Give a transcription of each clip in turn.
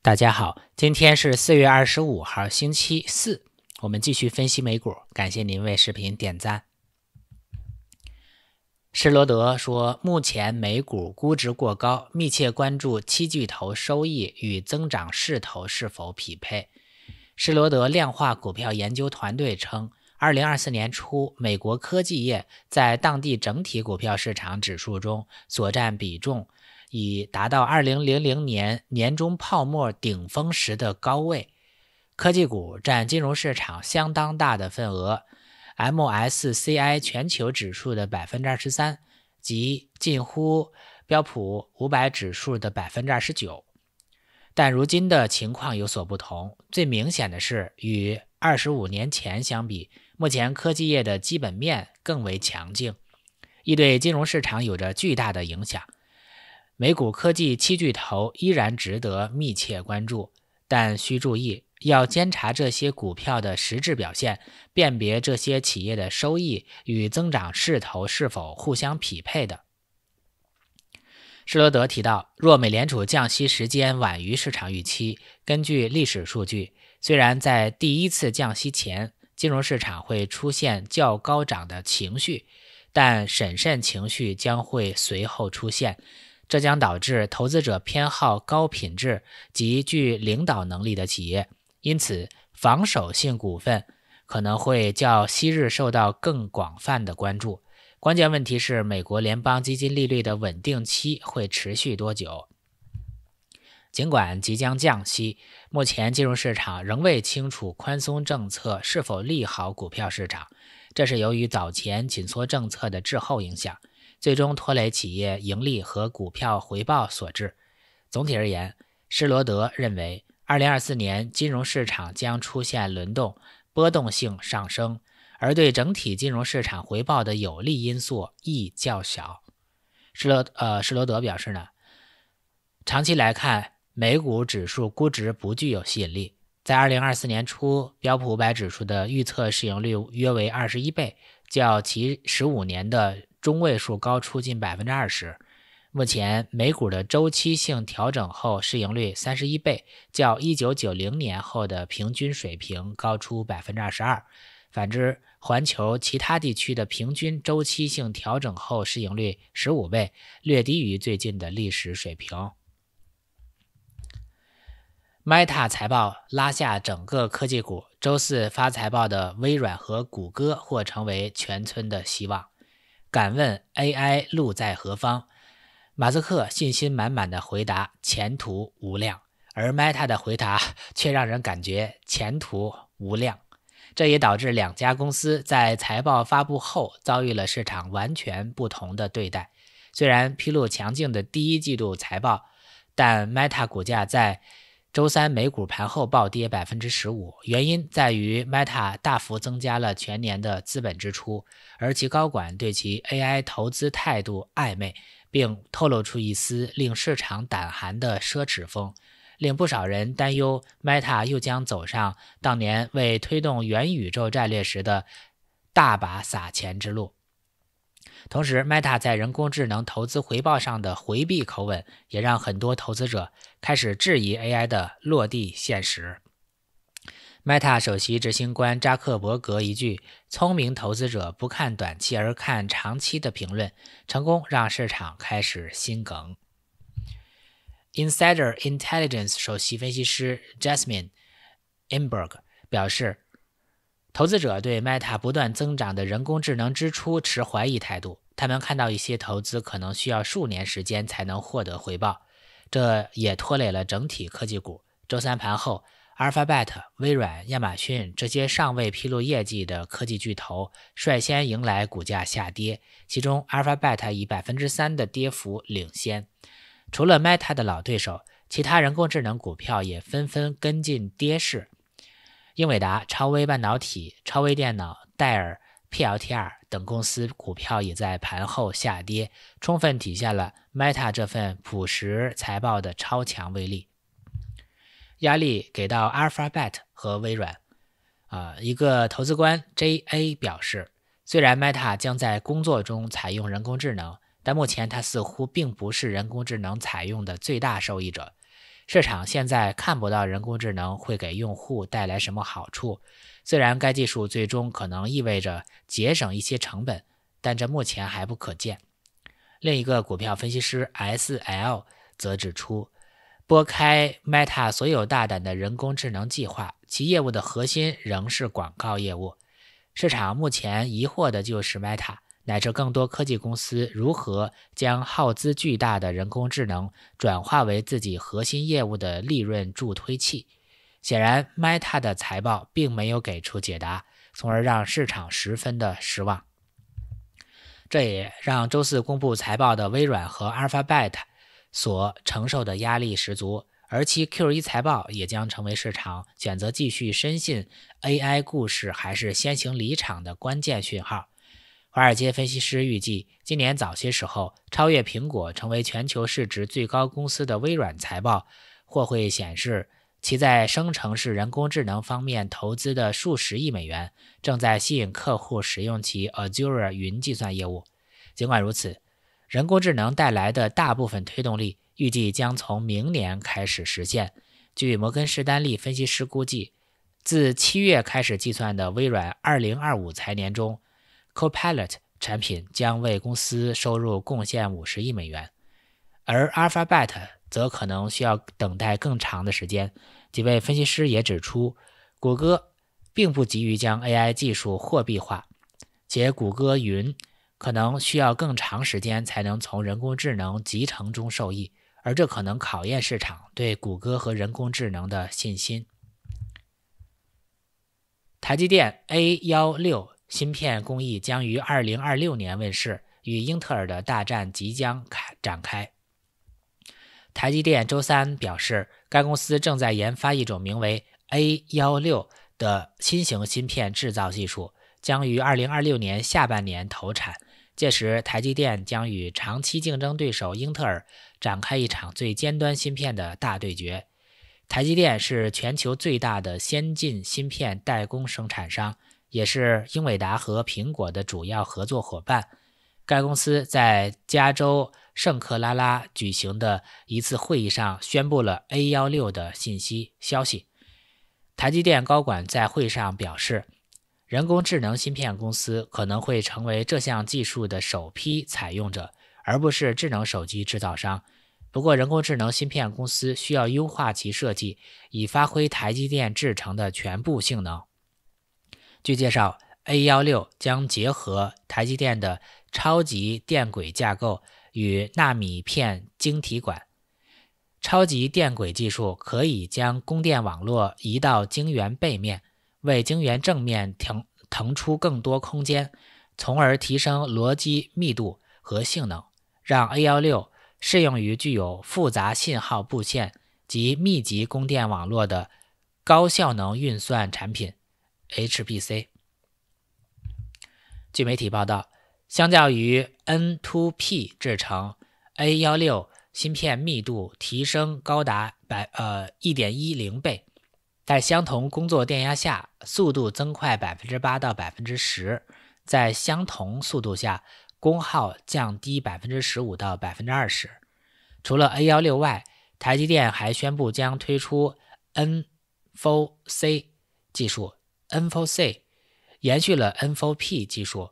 大家好，今天是四月二十五号，星期四，我们继续分析美股。感谢您为视频点赞。施罗德说，目前美股估值过高，密切关注七巨头收益与增长势头是否匹配。施罗德量化股票研究团队称，二零二四年初，美国科技业在当地整体股票市场指数中所占比重。已达到2000年年中泡沫顶峰时的高位，科技股占金融市场相当大的份额，MSCI 全球指数的百分之二十三及近乎标普五百指数的百分之二十九。但如今的情况有所不同，最明显的是与二十五年前相比，目前科技业的基本面更为强劲，亦对金融市场有着巨大的影响。美股科技七巨头依然值得密切关注，但需注意要监察这些股票的实质表现，辨别这些企业的收益与增长势头是否互相匹配的。施罗德提到，若美联储降息时间晚于市场预期，根据历史数据，虽然在第一次降息前，金融市场会出现较高涨的情绪，但审慎情绪将会随后出现。这将导致投资者偏好高品质及具领导能力的企业，因此防守性股份可能会较昔日受到更广泛的关注。关键问题是，美国联邦基金利率的稳定期会持续多久？尽管即将降息，目前金融市场仍未清楚宽松政策是否利好股票市场，这是由于早前紧缩政策的滞后影响。最终拖累企业盈利和股票回报所致。总体而言，施罗德认为，2024年金融市场将出现轮动，波动性上升，而对整体金融市场回报的有利因素亦较小。施罗呃施罗德表示呢，长期来看，美股指数估值不具有吸引力。在2024年初，标普五百指数的预测市盈率约为21倍，较其15年的。中位数高出近百分之二十。目前美股的周期性调整后市盈率三十一倍，较一九九零年后的平均水平高出百分之二十二。反之，环球其他地区的平均周期性调整后市盈率十五倍，略低于最近的历史水平。Meta 财报拉下整个科技股，周四发财报的微软和谷歌或成为全村的希望。敢问 AI 路在何方？马斯克信心满满地回答：“前途无量。”而 Meta 的回答却让人感觉前途无量，这也导致两家公司在财报发布后遭遇了市场完全不同的对待。虽然披露强劲的第一季度财报，但 Meta 股价在。周三美股盘后暴跌百分之十五，原因在于 Meta 大幅增加了全年的资本支出，而其高管对其 AI 投资态度暧昧，并透露出一丝令市场胆寒的奢侈风，令不少人担忧 Meta 又将走上当年为推动元宇宙战略时的大把撒钱之路。同时，Meta 在人工智能投资回报上的回避口吻，也让很多投资者开始质疑 AI 的落地现实。Meta 首席执行官扎克伯格一句“聪明投资者不看短期而看长期”的评论，成功让市场开始心梗。Insider Intelligence 首席分析师 Jasmine i m b e r g 表示。投资者对 Meta 不断增长的人工智能支出持怀疑态度，他们看到一些投资可能需要数年时间才能获得回报，这也拖累了整体科技股。周三盘后，Alphabet、微软、亚马逊这些尚未披露业绩的科技巨头率先迎来股价下跌，其中 Alphabet 以百分之三的跌幅领先。除了 Meta 的老对手，其他人工智能股票也纷纷跟进跌势。英伟达、超威半导体、超威电脑、戴尔、PLTR 等公司股票也在盘后下跌，充分体现了 Meta 这份朴实财报的超强威力。压力给到 Alphabet 和微软。啊，一个投资官 JA 表示，虽然 Meta 将在工作中采用人工智能，但目前它似乎并不是人工智能采用的最大受益者。市场现在看不到人工智能会给用户带来什么好处，虽然该技术最终可能意味着节省一些成本，但这目前还不可见。另一个股票分析师 S.L 则指出，拨开 Meta 所有大胆的人工智能计划，其业务的核心仍是广告业务。市场目前疑惑的就是 Meta。乃至更多科技公司如何将耗资巨大的人工智能转化为自己核心业务的利润助推器？显然，Meta 的财报并没有给出解答，从而让市场十分的失望。这也让周四公布财报的微软和 Alphabet 所承受的压力十足，而其 Q1 财报也将成为市场选择继续深信 AI 故事还是先行离场的关键讯号。华尔街分析师预计，今年早些时候超越苹果成为全球市值最高公司的微软财报，或会显示其在生成式人工智能方面投资的数十亿美元正在吸引客户使用其 Azure 云计算业务。尽管如此，人工智能带来的大部分推动力预计将从明年开始实现。据摩根士丹利分析师估计，自七月开始计算的微软2025财年中。Copilot 产品将为公司收入贡献五十亿美元，而 Alphabet 则可能需要等待更长的时间。几位分析师也指出，谷歌并不急于将 AI 技术货币化，且谷歌云可能需要更长时间才能从人工智能集成中受益，而这可能考验市场对谷歌和人工智能的信心。台积电 A 幺六。芯片工艺将于二零二六年问世，与英特尔的大战即将开展开。台积电周三表示，该公司正在研发一种名为 A 幺六的新型芯片制造技术，将于二零二六年下半年投产。届时，台积电将与长期竞争对手英特尔展开一场最尖端芯片的大对决。台积电是全球最大的先进芯片代工生产商。也是英伟达和苹果的主要合作伙伴。该公司在加州圣克拉拉举行的一次会议上宣布了 A16 的信息消息。台积电高管在会上表示，人工智能芯片公司可能会成为这项技术的首批采用者，而不是智能手机制造商。不过，人工智能芯片公司需要优化其设计，以发挥台积电制成的全部性能。据介绍，A 幺六将结合台积电的超级电轨架构与纳米片晶体管。超级电轨技术可以将供电网络移到晶圆背面，为晶圆正面腾腾出更多空间，从而提升逻辑密度和性能，让 A 幺六适用于具有复杂信号布线及密集供电网络的高效能运算产品。HBC。据媒体报道，相较于 N to P 制成 A 幺六芯片，密度提升高达百呃一点一零倍，在相同工作电压下，速度增快百分之八到百分之十，在相同速度下，功耗降低百分之十五到百分之二十。除了 A 幺六外，台积电还宣布将推出 N four C 技术。N4C 延续了 N4P 技术，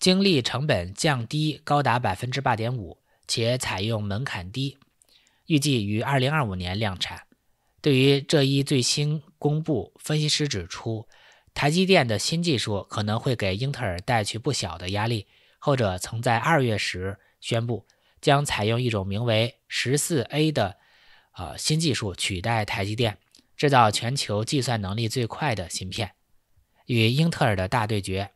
经历成本降低高达百分之八点五，且采用门槛低，预计于二零二五年量产。对于这一最新公布，分析师指出，台积电的新技术可能会给英特尔带去不小的压力。后者曾在二月时宣布，将采用一种名为十四 A 的呃新技术取代台积电。制造全球计算能力最快的芯片，与英特尔的大对决。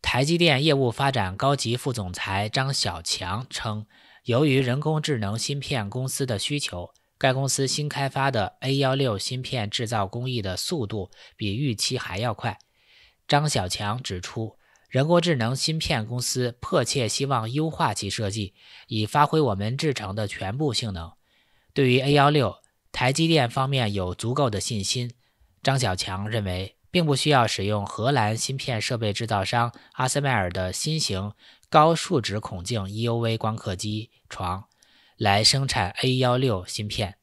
台积电业务发展高级副总裁张小强称，由于人工智能芯片公司的需求，该公司新开发的 A 幺六芯片制造工艺的速度比预期还要快。张小强指出，人工智能芯片公司迫切希望优化其设计，以发挥我们制成的全部性能。对于 A 幺六。台积电方面有足够的信心。张小强认为，并不需要使用荷兰芯片设备制造商阿斯麦尔的新型高数值孔径 EUV 光刻机床来生产 A 幺六芯片。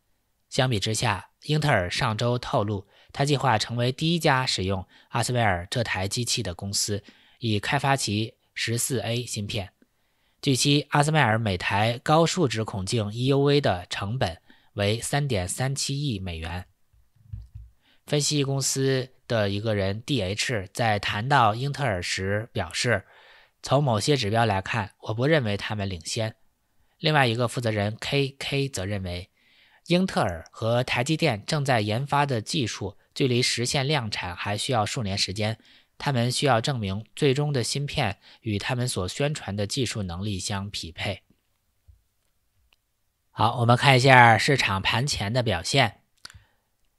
相比之下，英特尔上周透露，它计划成为第一家使用阿斯麦尔这台机器的公司，以开发其十四 A 芯片。据悉，阿斯麦尔每台高数值孔径 EUV 的成本。为三点三七亿美元。分析公司的一个人 D.H 在谈到英特尔时表示，从某些指标来看，我不认为他们领先。另外一个负责人 K.K 则认为，英特尔和台积电正在研发的技术，距离实现量产还需要数年时间。他们需要证明最终的芯片与他们所宣传的技术能力相匹配。好，我们看一下市场盘前的表现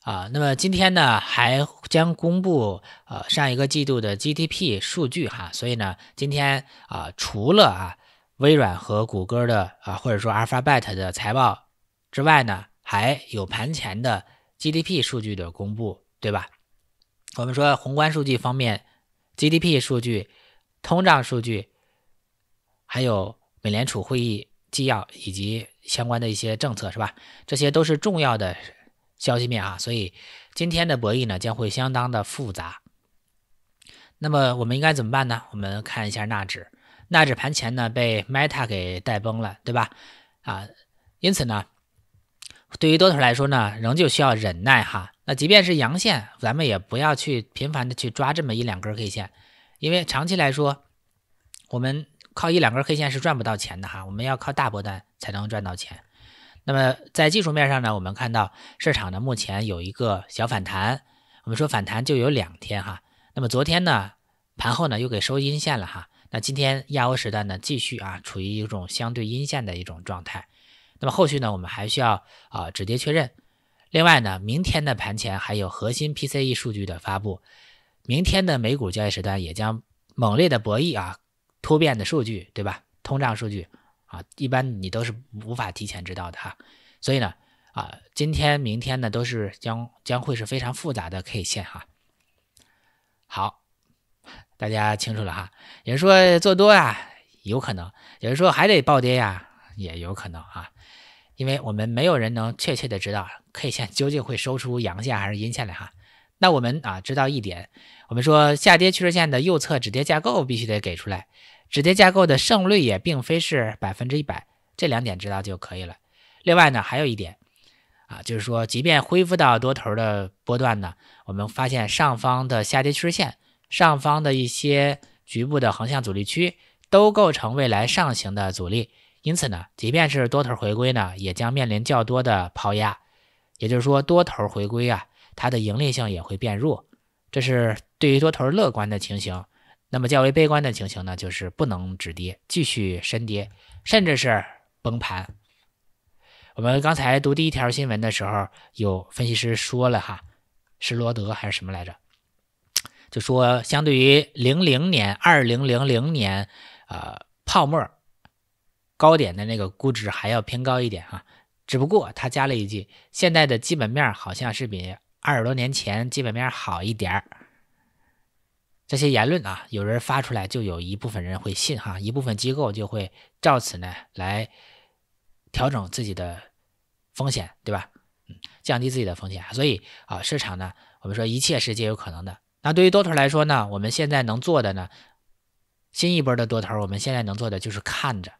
啊。那么今天呢，还将公布呃上一个季度的 GDP 数据哈。所以呢，今天啊，除了啊微软和谷歌的啊，或者说 Alphabet 的财报之外呢，还有盘前的 GDP 数据的公布，对吧？我们说宏观数据方面，GDP 数据、通胀数据，还有美联储会议。纪要以及相关的一些政策是吧？这些都是重要的消息面啊，所以今天的博弈呢将会相当的复杂。那么我们应该怎么办呢？我们看一下纳指，纳指盘前呢被 Meta 给带崩了，对吧？啊，因此呢，对于多头来说呢，仍旧需要忍耐哈。那即便是阳线，咱们也不要去频繁的去抓这么一两根 K 线，因为长期来说，我们。靠一两根黑线是赚不到钱的哈，我们要靠大波段才能赚到钱。那么在技术面上呢，我们看到市场呢目前有一个小反弹，我们说反弹就有两天哈。那么昨天呢盘后呢又给收阴线了哈。那今天亚欧时段呢继续啊处于一种相对阴线的一种状态。那么后续呢我们还需要啊止跌确认。另外呢明天的盘前还有核心 PCE 数据的发布，明天的美股交易时段也将猛烈的博弈啊。突变的数据，对吧？通胀数据啊，一般你都是无法提前知道的哈。所以呢，啊，今天明天呢，都是将将会是非常复杂的 K 线哈。好，大家清楚了哈。也人是说，做多啊，有可能；也人是说，还得暴跌呀，也有可能啊。因为我们没有人能确切的知道 K 线究竟会收出阳线还是阴线来哈。那我们啊知道一点，我们说下跌趋势线的右侧止跌架构必须得给出来，止跌架构的胜率也并非是百分之一百，这两点知道就可以了。另外呢，还有一点啊，就是说，即便恢复到多头的波段呢，我们发现上方的下跌趋势线上方的一些局部的横向阻力区都构成未来上行的阻力，因此呢，即便是多头回归呢，也将面临较多的抛压，也就是说，多头回归啊。它的盈利性也会变弱，这是对于多头乐观的情形。那么较为悲观的情形呢，就是不能止跌，继续深跌，甚至是崩盘。我们刚才读第一条新闻的时候，有分析师说了哈，是罗德还是什么来着？就说相对于零零年、二零零零年，呃，泡沫高点的那个估值还要偏高一点啊。只不过他加了一句，现在的基本面好像是比。二十多年前基本面好一点儿，这些言论啊，有人发出来，就有一部分人会信哈，一部分机构就会照此呢来调整自己的风险，对吧？嗯，降低自己的风险。所以啊，市场呢，我们说一切是皆有可能的。那对于多头来说呢，我们现在能做的呢，新一波的多头，我们现在能做的就是看着。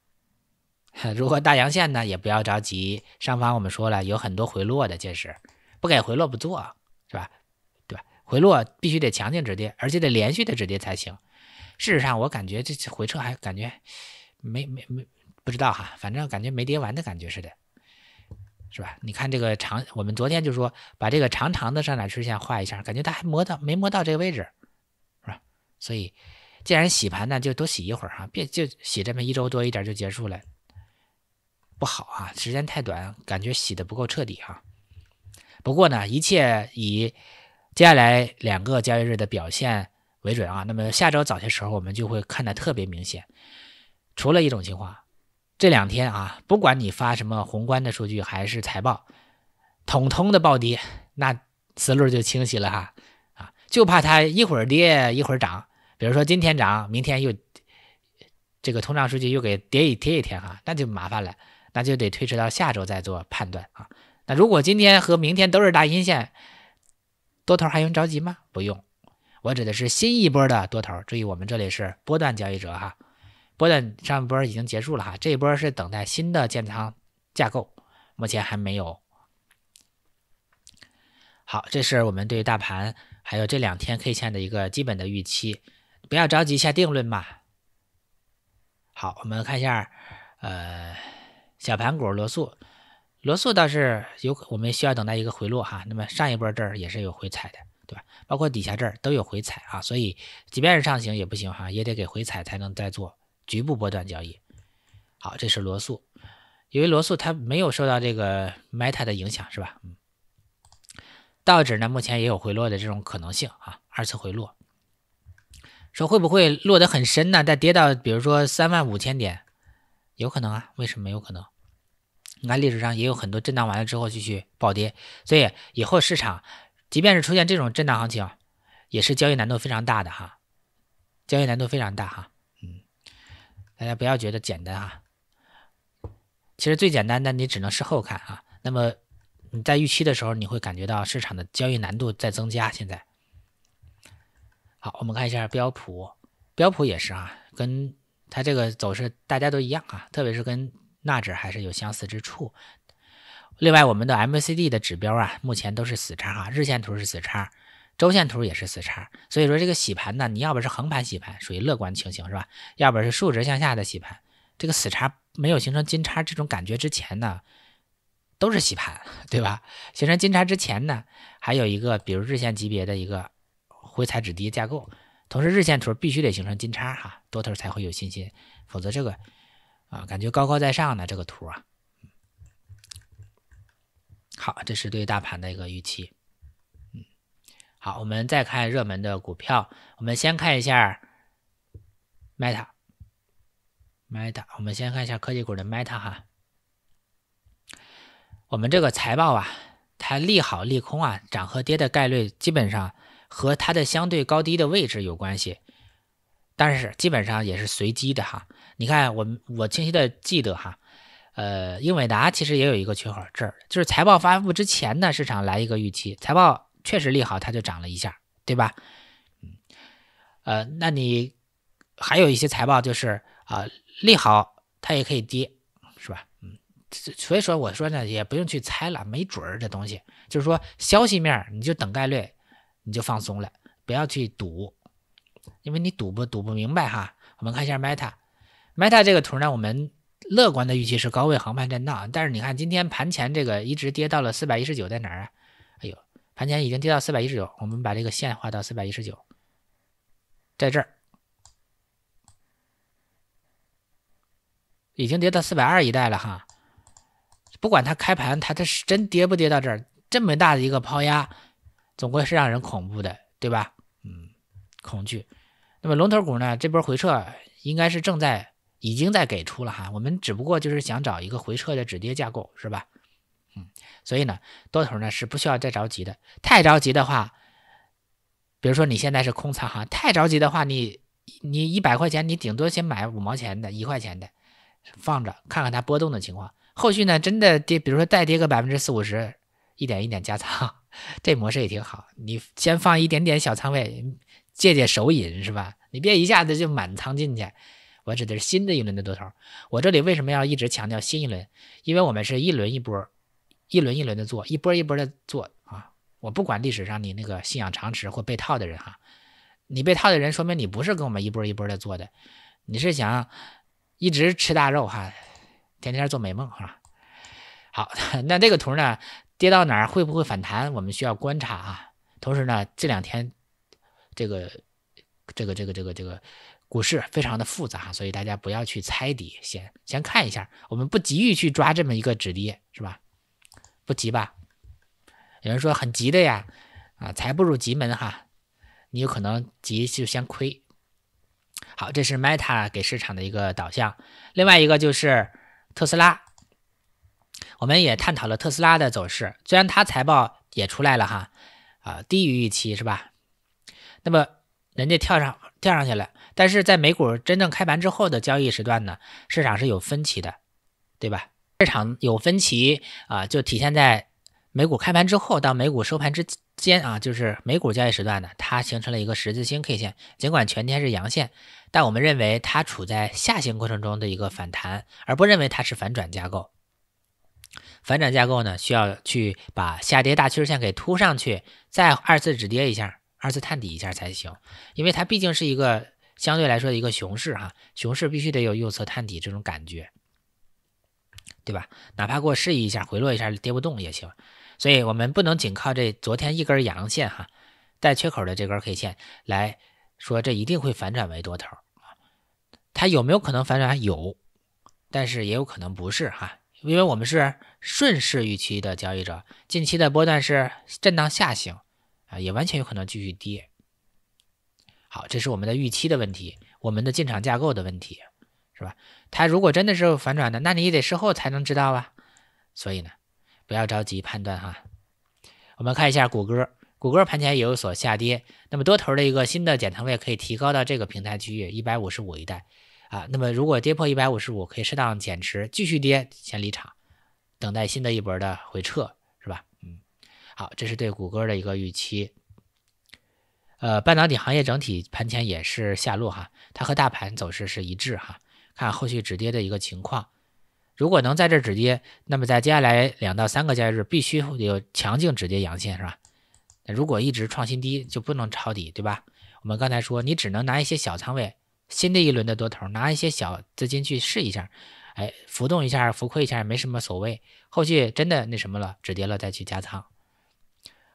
如果大阳线呢，也不要着急，上方我们说了有很多回落的，届时。不给回落不做，是吧？对吧？回落必须得强劲止跌，而且得连续的止跌才行。事实上，我感觉这回撤还感觉没没没不知道哈，反正感觉没跌完的感觉似的，是吧？你看这个长，我们昨天就说把这个长长的上涨趋势线画一下，感觉它还摸到没摸到这个位置，是吧？所以，既然洗盘呢，就多洗一会儿哈，别就洗这么一周多一点就结束了，不好啊，时间太短，感觉洗的不够彻底啊。不过呢，一切以接下来两个交易日的表现为准啊。那么下周早些时候我们就会看得特别明显。除了一种情况，这两天啊，不管你发什么宏观的数据还是财报，统通的暴跌，那思路就清晰了哈。啊，就怕它一会儿跌一会儿涨。比如说今天涨，明天又这个通胀数据又给跌一跌一天哈，那就麻烦了，那就得推迟到下周再做判断啊。那如果今天和明天都是大阴线，多头还用着急吗？不用，我指的是新一波的多头。注意，我们这里是波段交易者哈，波段上一波已经结束了哈，这一波是等待新的建仓架构，目前还没有。好，这是我们对大盘还有这两天 K 线的一个基本的预期，不要着急下定论嘛。好，我们看一下呃小盘股罗素。罗素倒是有，我们需要等待一个回落哈。那么上一波这儿也是有回踩的，对吧？包括底下这儿都有回踩啊，所以即便是上行也不行哈，也得给回踩才能再做局部波段交易。好，这是罗素，因为罗素它没有受到这个 Meta 的影响，是吧？嗯。道指呢，目前也有回落的这种可能性啊，二次回落。说会不会落得很深呢？再跌到比如说三万五千点，有可能啊？为什么有可能？你看历史上也有很多震荡完了之后继续暴跌，所以以后市场即便是出现这种震荡行情，也是交易难度非常大的哈，交易难度非常大哈，嗯，大家不要觉得简单哈，其实最简单的你只能事后看啊，那么你在预期的时候，你会感觉到市场的交易难度在增加。现在，好，我们看一下标普，标普也是啊，跟它这个走势大家都一样啊，特别是跟。纳指还是有相似之处。另外，我们的 MCD a 的指标啊，目前都是死叉哈，日线图是死叉，周线图也是死叉。所以说这个洗盘呢，你要不是横盘洗盘，属于乐观情形是吧？要不是竖直向下的洗盘，这个死叉没有形成金叉这种感觉之前呢，都是洗盘对吧？形成金叉之前呢，还有一个比如日线级别的一个回踩止跌架构，同时日线图必须得形成金叉哈，多头才会有信心，否则这个。啊，感觉高高在上的这个图啊，好，这是对大盘的一个预期，嗯，好，我们再看热门的股票，我们先看一下 Meta，Meta，我们先看一下科技股的 Meta 哈，我们这个财报啊，它利好利空啊，涨和跌的概率基本上和它的相对高低的位置有关系，但是基本上也是随机的哈。你看，我我清晰的记得哈，呃，英伟达其实也有一个缺口，这儿就是财报发布之前呢，市场来一个预期，财报确实利好，它就涨了一下，对吧？嗯，呃，那你还有一些财报就是啊，利好它也可以跌，是吧？嗯，所以说我说呢，也不用去猜了，没准儿这东西，就是说消息面你就等概率，你就放松了，不要去赌，因为你赌不赌不明白哈。我们看一下 Meta。Meta 这个图呢，我们乐观的预期是高位横盘震荡，但是你看今天盘前这个一直跌到了四百一十九，在哪儿啊？哎呦，盘前已经跌到四百一十九，我们把这个线画到四百一十九，在这儿已经跌到四百二一带了哈。不管它开盘它它是真跌不跌到这儿，这么大的一个抛压，总归是让人恐怖的，对吧？嗯，恐惧。那么龙头股呢，这波回撤应该是正在。已经在给出了哈，我们只不过就是想找一个回撤的止跌架构，是吧？嗯，所以呢，多头呢是不需要再着急的，太着急的话，比如说你现在是空仓哈，太着急的话，你你一百块钱，你顶多先买五毛钱的、一块钱的放着，看看它波动的情况。后续呢，真的跌，比如说再跌个百分之四五十，一点一点加仓，这模式也挺好。你先放一点点小仓位，借借手瘾是吧？你别一下子就满仓进去。我指的是新的一轮的多头。我这里为什么要一直强调新一轮？因为我们是一轮一波，一轮一轮的做，一波一波的做啊。我不管历史上你那个信仰长识或被套的人哈，你被套的人说明你不是跟我们一波一波的做的，你是想一直吃大肉哈，天天做美梦哈。好，那这个图呢，跌到哪儿会不会反弹？我们需要观察啊。同时呢，这两天这个这个这个这个这个。股市非常的复杂，所以大家不要去猜底，先先看一下。我们不急于去抓这么一个止跌，是吧？不急吧？有人说很急的呀，啊，财不入急门哈，你有可能急就先亏。好，这是 Meta 给市场的一个导向。另外一个就是特斯拉，我们也探讨了特斯拉的走势。虽然它财报也出来了哈，啊，低于预期是吧？那么人家跳上跳上去了。但是在美股真正开盘之后的交易时段呢，市场是有分歧的，对吧？市场有分歧啊，就体现在美股开盘之后到美股收盘之间啊，就是美股交易时段呢，它形成了一个十字星 K 线，尽管全天是阳线，但我们认为它处在下行过程中的一个反弹，而不认为它是反转架构。反转架构呢，需要去把下跌大趋势线给突上去，再二次止跌一下，二次探底一下才行，因为它毕竟是一个。相对来说，一个熊市哈，熊市必须得有右侧探底这种感觉，对吧？哪怕给我示意一下，回落一下，跌不动也行。所以我们不能仅靠这昨天一根阳线哈，带缺口的这根 K 线来说，这一定会反转为多头啊？它有没有可能反转？有，但是也有可能不是哈，因为我们是顺势预期的交易者，近期的波段是震荡下行啊，也完全有可能继续跌。好，这是我们的预期的问题，我们的进场架构的问题，是吧？它如果真的是反转的，那你也得事后才能知道啊。所以呢，不要着急判断哈。我们看一下谷歌，谷歌盘前也有所下跌，那么多头的一个新的减仓位可以提高到这个平台区域一百五十五一带啊。那么如果跌破一百五十五，可以适当减持，继续跌先离场，等待新的一波的回撤，是吧？嗯。好，这是对谷歌的一个预期。呃，半导体行业整体盘前也是下落哈，它和大盘走势是一致哈。看后续止跌的一个情况，如果能在这止跌，那么在接下来两到三个交易日必须有强劲止跌阳线是吧？那如果一直创新低就不能抄底对吧？我们刚才说你只能拿一些小仓位，新的一轮的多头拿一些小资金去试一下，哎，浮动一下，浮亏一下也没什么所谓。后续真的那什么了止跌了再去加仓。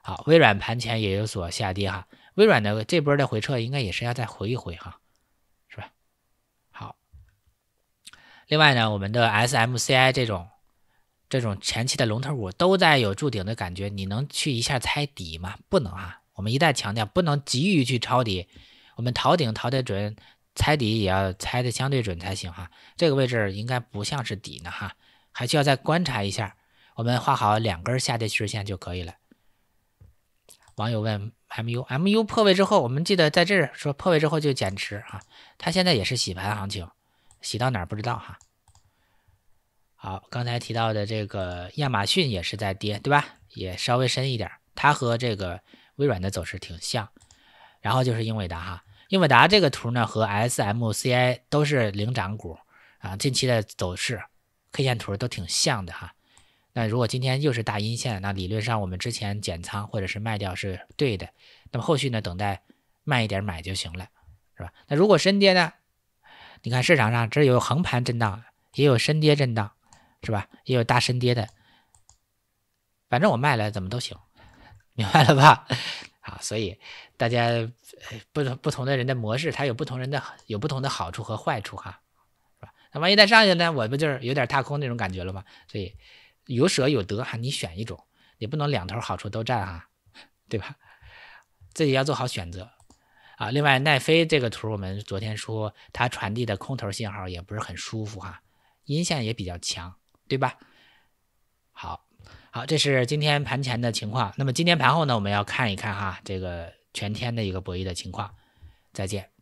好，微软盘前也有所下跌哈。微软的这波的回撤应该也是要再回一回哈，是吧？好，另外呢，我们的 SMCI 这种这种前期的龙头股都在有筑顶的感觉，你能去一下猜底吗？不能啊，我们一再强调，不能急于去抄底，我们逃顶逃得准，猜底也要猜的相对准才行哈。这个位置应该不像是底呢哈，还需要再观察一下，我们画好两根下跌趋势线就可以了。网友问。M U M U 破位之后，我们记得在这说破位之后就减持啊。它现在也是洗盘行情，洗到哪儿不知道哈。好，刚才提到的这个亚马逊也是在跌，对吧？也稍微深一点，它和这个微软的走势挺像。然后就是英伟达哈，英伟达这个图呢和 S M C I 都是领涨股啊，近期的走势 K 线图都挺像的哈。那如果今天又是大阴线，那理论上我们之前减仓或者是卖掉是对的。那么后续呢，等待慢一点买就行了，是吧？那如果深跌呢？你看市场上这有横盘震荡，也有深跌震荡，是吧？也有大深跌的。反正我卖了，怎么都行，明白了吧？好，所以大家不同不同的人的模式，它有不同人的有不同的好处和坏处哈，是吧？那万一再上去呢？我不就是有点踏空那种感觉了吗？所以。有舍有得哈，你选一种，也不能两头好处都占哈，对吧？自己要做好选择啊。另外，奈飞这个图我们昨天说，它传递的空头信号也不是很舒服哈，阴线也比较强，对吧？好，好，这是今天盘前的情况。那么今天盘后呢，我们要看一看哈，这个全天的一个博弈的情况。再见。